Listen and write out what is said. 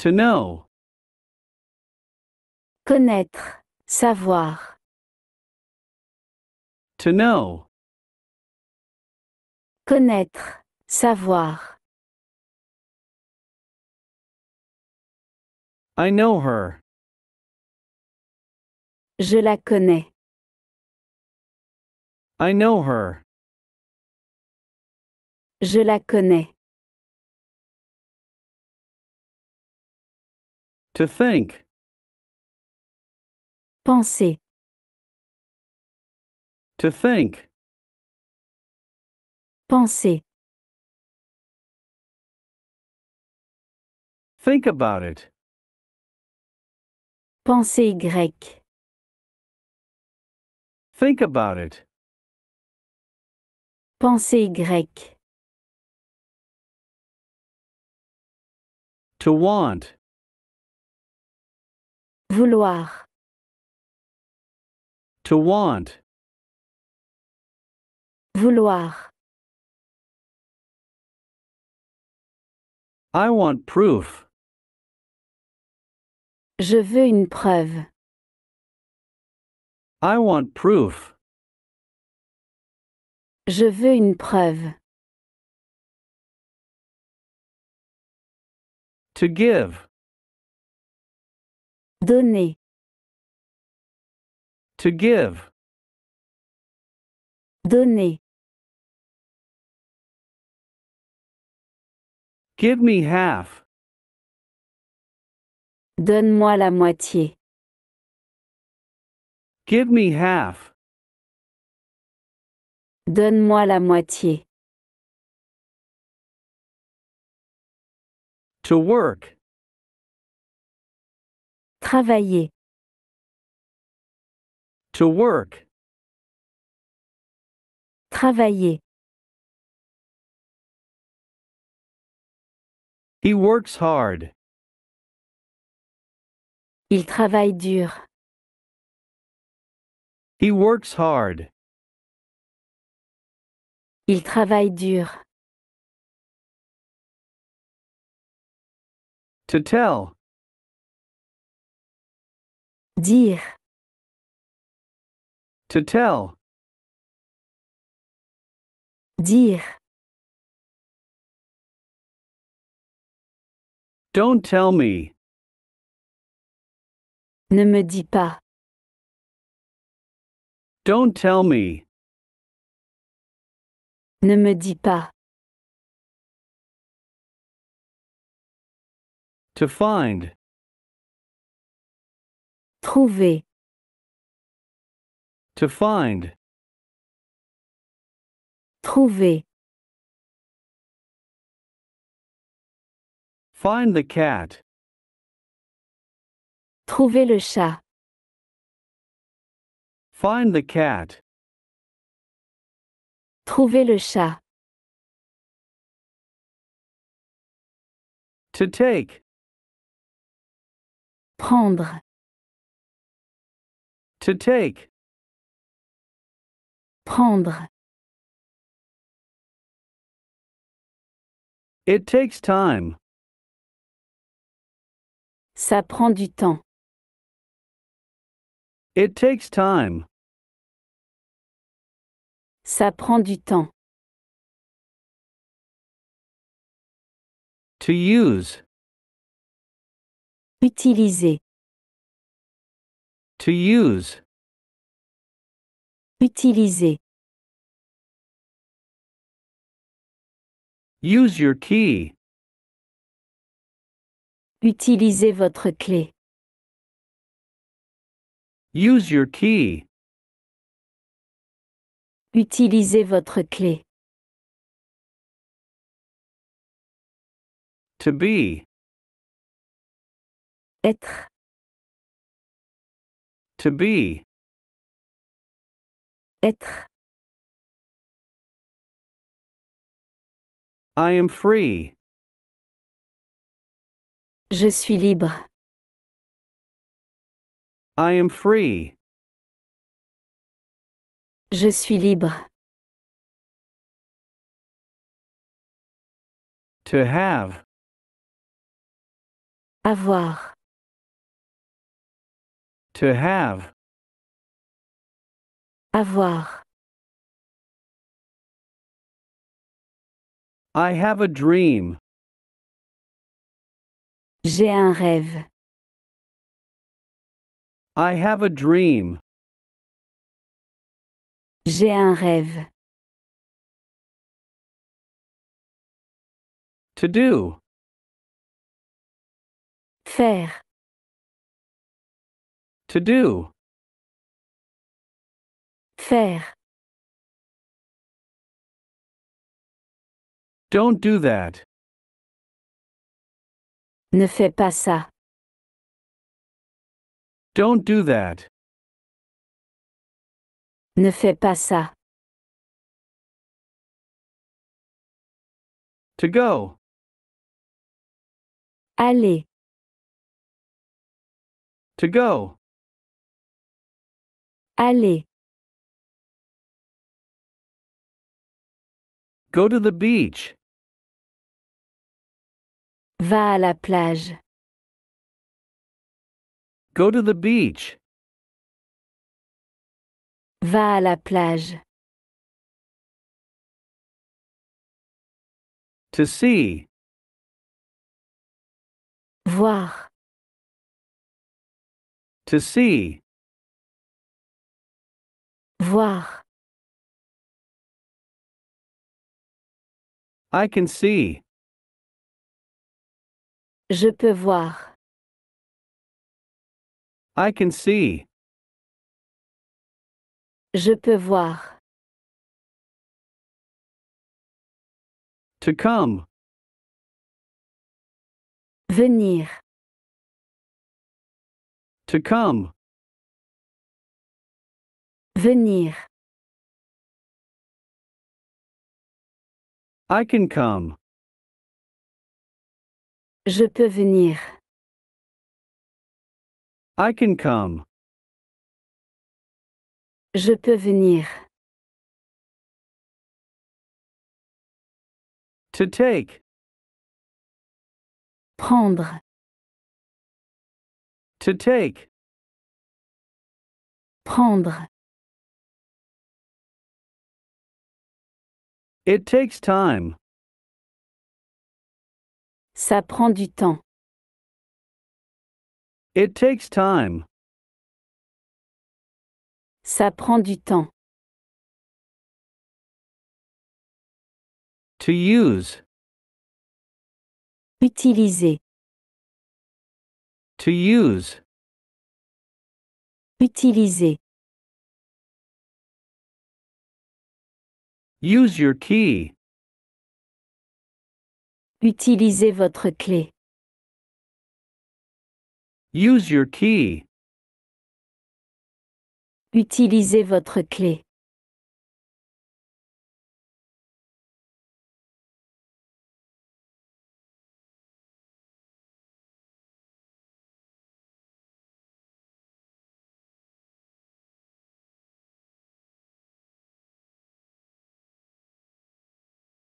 To know. Connaître, savoir. To know. Connaître, savoir. I know her. Je la connais. I know her. Je la connais. To think. Penser. To think. Penser. Think about it. Pensée grecque. Think about it. Pensée grecque. To want. Vouloir. To want. Vouloir. I want proof. Je veux une preuve. I want proof. Je veux une preuve. To give. Donner. To give. Donner. Give me half. Donne-moi la moitié. Give me half. Donne-moi la moitié. To work. Travailler. To work. Travailler. He works hard. Il travaille dur. He works hard. Il travaille dur. To tell. Dire. To tell. Dire. Don't tell me. Ne me dis pas. Don't tell me. Ne me dis pas. To find. Trouver. To find. Trouver. Find the cat. Trouver le chat. Find the cat. Trouver le chat. To take. Prendre. To take. Prendre. It takes time. Ça prend du temps. It takes time. Ça prend du temps. To use. Utiliser. To use. Utiliser. Use your key. Utilisez votre clé. Use your key. Utilisez votre clé. To be. Être. To be. Être. I am free. Je suis libre. I am free. Je suis libre. To have. Avoir. To have. Avoir. I have a dream. J'ai un rêve. I have a dream. J'ai un rêve. To do. Faire. To do. Faire. Don't do that. Ne fais pas ça. Don't do that. Ne fais pas ça. To go. Aller. To go. Aller. Go to the beach. Va à la plage. Go to the beach. Va à la plage. To see. Voir. To see. Voir. I can see. Je peux voir. I can see. Je peux voir. To come. Venir. To come. Venir. I can come. Je peux venir. I can come. Je peux venir. To take. Prendre. To take. Prendre. It takes time. Ça prend du temps. It takes time. Ça prend du temps. To use. Utiliser. To use. Utiliser. Use your key. Utilisez votre clé. Use your key. Utilisez votre clé.